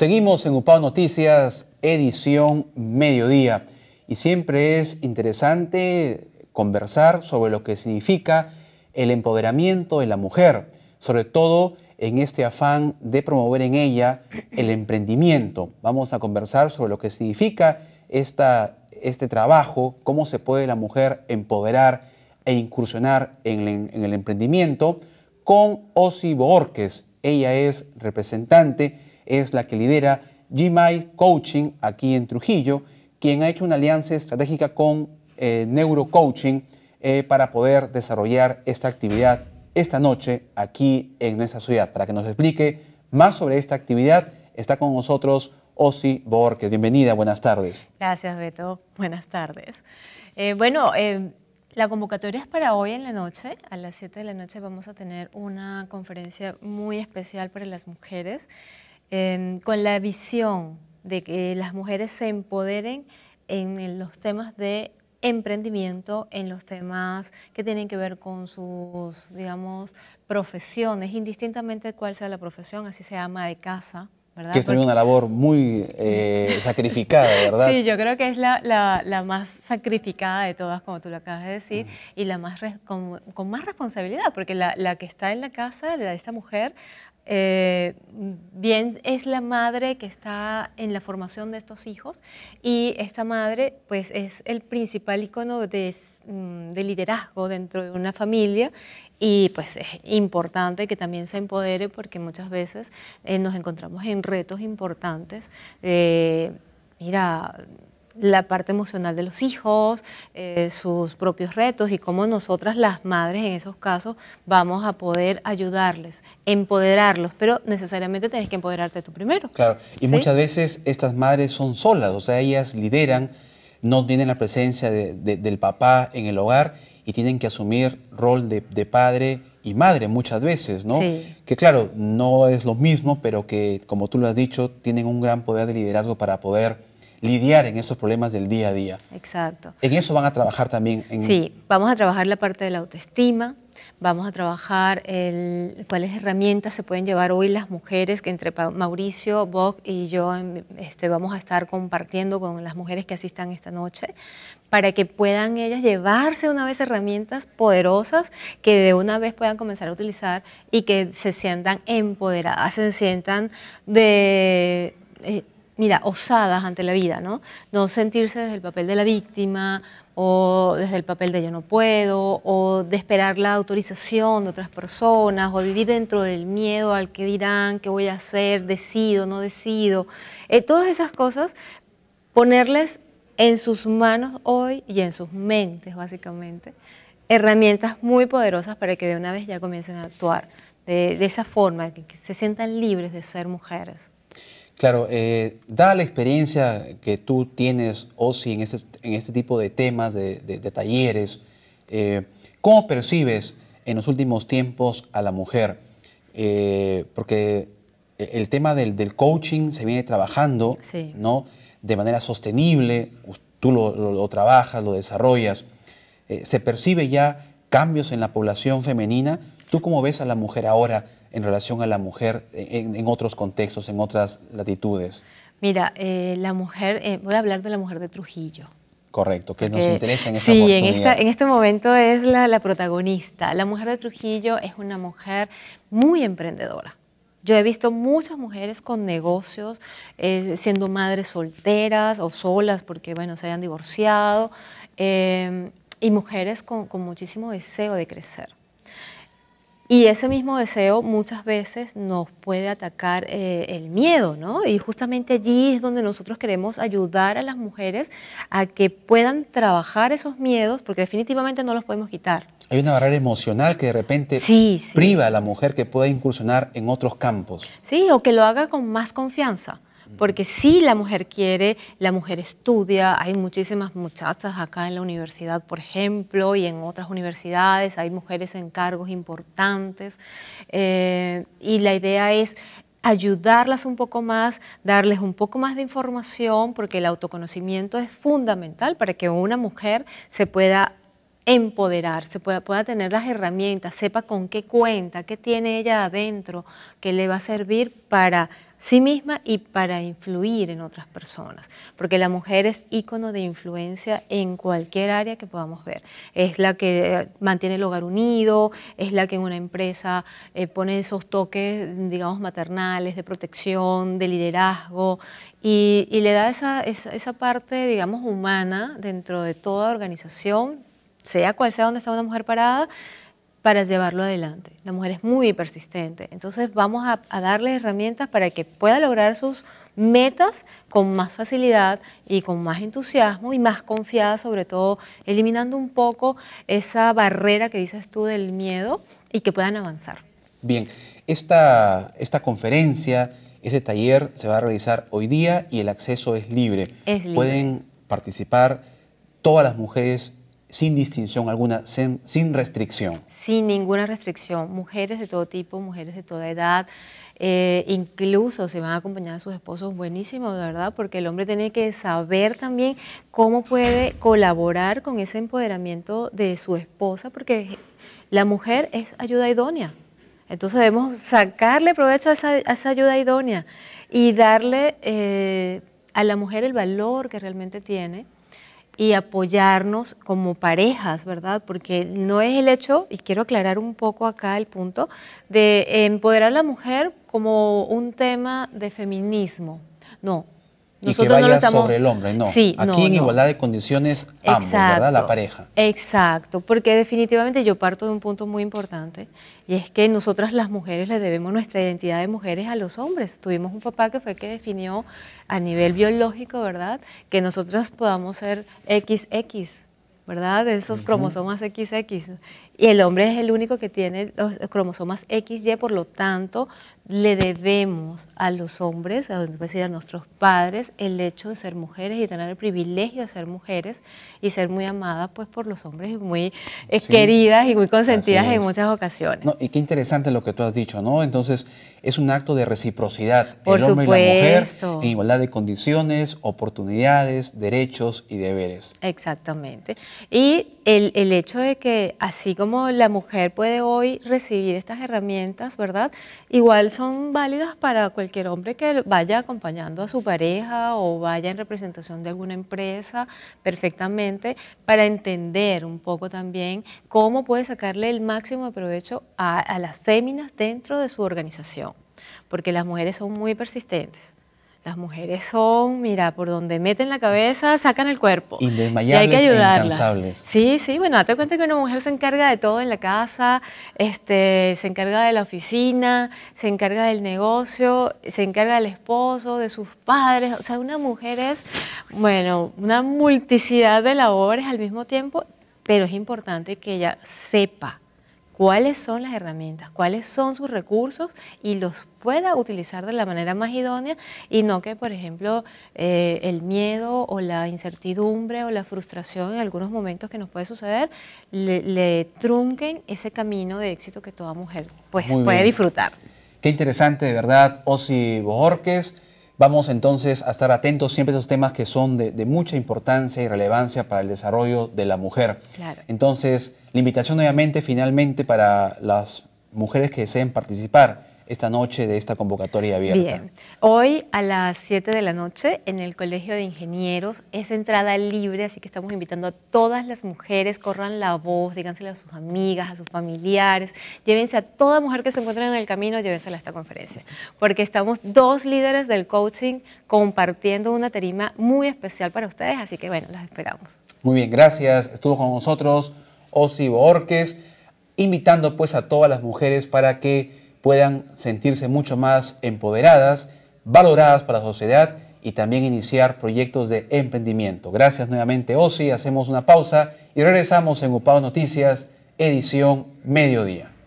Seguimos en UPAO Noticias, edición mediodía. Y siempre es interesante conversar sobre lo que significa el empoderamiento de la mujer, sobre todo en este afán de promover en ella el emprendimiento. Vamos a conversar sobre lo que significa esta, este trabajo, cómo se puede la mujer empoderar e incursionar en, el, emprendimiento con Osi Borges. Ella es representante es la que lidera GMI Coaching aquí en Trujillo, quien ha hecho una alianza estratégica con eh, Neuro Neurocoaching eh, para poder desarrollar esta actividad esta noche aquí en nuestra ciudad. Para que nos explique más sobre esta actividad, está con nosotros Osi Borges. Bienvenida, buenas tardes. Gracias, Beto. Buenas tardes. Eh, bueno, em, la convocatoria es para hoy en la noche. A las 7 de la noche vamos a tener una conferencia muy especial para las mujeres Em, con la visión de que las mujeres se empoderen en los temas de emprendimiento en los temas que tienen que ver con sus, digamos, profesiones, indistintamente de cuál sea la profesión, así se ama de casa. ¿verdad? Que es también una labor muy eh, sacrificada, ¿verdad? Sí, yo creo que es la, más sacrificada de todas, como tú lo acabas de decir, y la más con, más responsabilidad, porque la, la, que está en la casa de esta mujer eh, bien es la madre que está en la formación de estos hijos y esta madre pues es el principal icono de, mm, liderazgo dentro de una familia y pues es importante que también se empodere porque muchas veces eh, nos encontramos en retos importantes. Eh, mira, la parte emocional de los hijos, eh, sus propios retos y cómo nosotras las madres en esos casos vamos a poder ayudarles, empoderarlos, pero necesariamente tienes que empoderarte tú primero. Claro, y muchas veces estas madres son solas, o sea, ellas lideran, no tienen la presencia del papá en el hogar y tienen que asumir rol de, padre y madre muchas veces, ¿no? Que claro, no es lo mismo, pero que como tú lo has dicho, tienen un gran poder de liderazgo para poder lidiar en esos problemas del día a día. Exacto. En eso van a trabajar también. En... Sí, vamos a trabajar la parte de la autoestima, vamos a trabajar cuáles herramientas se pueden llevar hoy las mujeres, que entre Mauricio, Bob y yo em, este, vamos a estar compartiendo con las mujeres que asistan esta noche, para que puedan ellas llevarse una vez herramientas poderosas que de una vez puedan comenzar a utilizar y que se sientan empoderadas, se sientan de... Eh, mira, osadas ante la vida, ¿no? No sentirse desde el papel de la víctima o desde el papel de yo no puedo o de esperar la autorización de otras personas o vivir dentro del miedo al que dirán, qué voy a hacer, decido, no decido. Eh, todas esas cosas, ponerles en sus manos hoy y en sus mentes, básicamente, herramientas muy poderosas para que de una vez ya comiencen a actuar de, esa forma, que, que se sientan libres de ser mujeres. Claro, eh, da la experiencia que tú tienes, Osi, en este, en este tipo de temas, de, talleres, eh, ¿cómo percibes en los últimos tiempos a la mujer? Eh, porque el tema del, coaching se viene trabajando ¿no? de manera sostenible, tú lo, lo trabajas, lo desarrollas. ¿Se percibe ya cambios en la población femenina? ¿Tú cómo ves a la mujer ahora? en relación a la mujer en, otros contextos, en otras latitudes? Mira, eh, la mujer, eh, voy a hablar de la mujer de Trujillo. Correcto, que nos interesa en esta Sí, En, este momento es la, protagonista. La mujer de Trujillo es una mujer muy emprendedora. Yo he visto muchas mujeres con negocios, eh, siendo madres solteras o solas porque, bueno, se hayan divorciado, y mujeres con, muchísimo deseo de crecer. Y ese mismo deseo muchas veces nos puede atacar eh, el miedo, ¿no? Y justamente allí es donde nosotros queremos ayudar a las mujeres a que puedan trabajar esos miedos, porque definitivamente no los podemos quitar. Hay una barrera emocional que de repente priva a la mujer que pueda incursionar en otros campos. Sí, o que lo haga con más confianza porque si la mujer quiere, la mujer estudia, hay muchísimas muchachas acá en la universidad, por ejemplo, y en otras universidades, hay mujeres en cargos importantes, eh, y la idea es ayudarlas un poco más, darles un poco más de información, porque el autoconocimiento es fundamental para que una mujer se pueda empoderarse, pueda, pueda tener las herramientas, sepa con qué cuenta, qué tiene ella adentro, que le va a servir para sí misma y para influir en otras personas, porque la mujer es ícono de influencia en cualquier área que podamos ver. Es la que eh, mantiene el hogar unido, es la que en una empresa eh, pone esos toques, digamos, maternales, de protección, de liderazgo, y, le da esa parte, digamos, humana dentro de toda organización sea cual sea donde está una mujer parada, para llevarlo adelante. La mujer es muy persistente, entonces vamos a, darle herramientas para que pueda lograr sus metas con más facilidad y con más entusiasmo y más confiada, sobre todo eliminando un poco esa barrera que dices tú del miedo y que puedan avanzar. Bien, esta, esta conferencia, ese taller se va a realizar hoy día y el acceso Es libre. Pueden participar todas las mujeres sin distinción alguna, sin, restricción. Sin ninguna restricción. Mujeres de todo tipo, mujeres de toda edad, eh, incluso se van a acompañar a sus esposos, buenísimo, de verdad, porque el hombre tiene que saber también cómo puede colaborar con ese empoderamiento de su esposa, porque la mujer es ayuda idónea. Entonces debemos sacarle provecho a esa, ayuda idónea y darle eh, a la mujer el valor que realmente tiene y apoyarnos como parejas, ¿verdad? Porque no es el hecho, y quiero aclarar un poco acá el punto, de empoderar a la mujer como un tema de feminismo. No, y que vaya sobre el hombre, no. Aquí en igualdad de condiciones ambos, ¿verdad? La pareja. Exacto, porque definitivamente yo parto de un punto muy importante y es que nosotras las mujeres le debemos nuestra identidad de mujeres a los hombres. Tuvimos un papá que fue que definió a nivel biológico, ¿verdad? Que nosotras podamos ser XX ¿verdad? De esos cromosomas XX. Y el hombre es el único que tiene los cromosomas XY, por lo tanto, le debemos a los hombres, a, decir, a nuestros padres, el hecho de ser mujeres y tener el privilegio de ser mujeres y ser muy amadas pues, por los hombres y muy eh, queridas y muy consentidas en muchas ocasiones. y qué interesante lo que tú has dicho, ¿no? Entonces, es un acto de reciprocidad, el hombre y la mujer, en e igualdad de condiciones, oportunidades, derechos y deberes. Exactamente. Y el, hecho de que así como la mujer puede hoy recibir estas herramientas, ¿verdad? Igual son válidas para cualquier hombre que vaya acompañando a su pareja o vaya en representación de alguna empresa perfectamente para entender un poco también cómo puede sacarle el máximo de provecho a, a las féminas dentro de su organización, porque las mujeres son muy persistentes. Las mujeres son, mira, por donde meten la cabeza, sacan el cuerpo. y hay que ayudarlas. Sí, sí, bueno, date cuenta que una mujer se encarga de todo en la casa, este, se encarga de la oficina, se encarga del negocio, se encarga del esposo, de sus padres. O sea, una mujer es, bueno, una multicidad de labores al mismo tiempo, pero es importante que ella sepa cuáles son las herramientas, cuáles son sus recursos y los pueda utilizar de la manera más idónea y no que, por ejemplo, eh, el miedo o la incertidumbre o la frustración en algunos momentos que nos puede suceder le, trunquen ese camino de éxito que toda mujer pues, puede disfrutar. Qué interesante, de verdad, Osi Bojorquez. Vamos entonces a estar atentos siempre a esos temas que son de, mucha importancia y relevancia para el desarrollo de la mujer. Entonces, la invitación nuevamente finalmente para las mujeres que deseen participar esta noche de esta convocatoria abierta? Bien, hoy a las 7 de la noche en el Colegio de Ingenieros es entrada libre, así que estamos invitando a todas las mujeres, corran la voz, dígansela a sus amigas, a sus familiares, llévense a toda mujer que se encuentre en el camino, llévensela a esta conferencia, porque estamos dos líderes del coaching compartiendo una terima muy especial para ustedes, así que bueno, las esperamos. Muy bien, gracias. Estuvo con nosotros Osi Borques, invitando pues a todas las mujeres para que puedan sentirse mucho más empoderadas, valoradas para la sociedad y también iniciar proyectos de emprendimiento. Gracias nuevamente, Osi. Hacemos una pausa y regresamos en UPAO Noticias, edición Mediodía.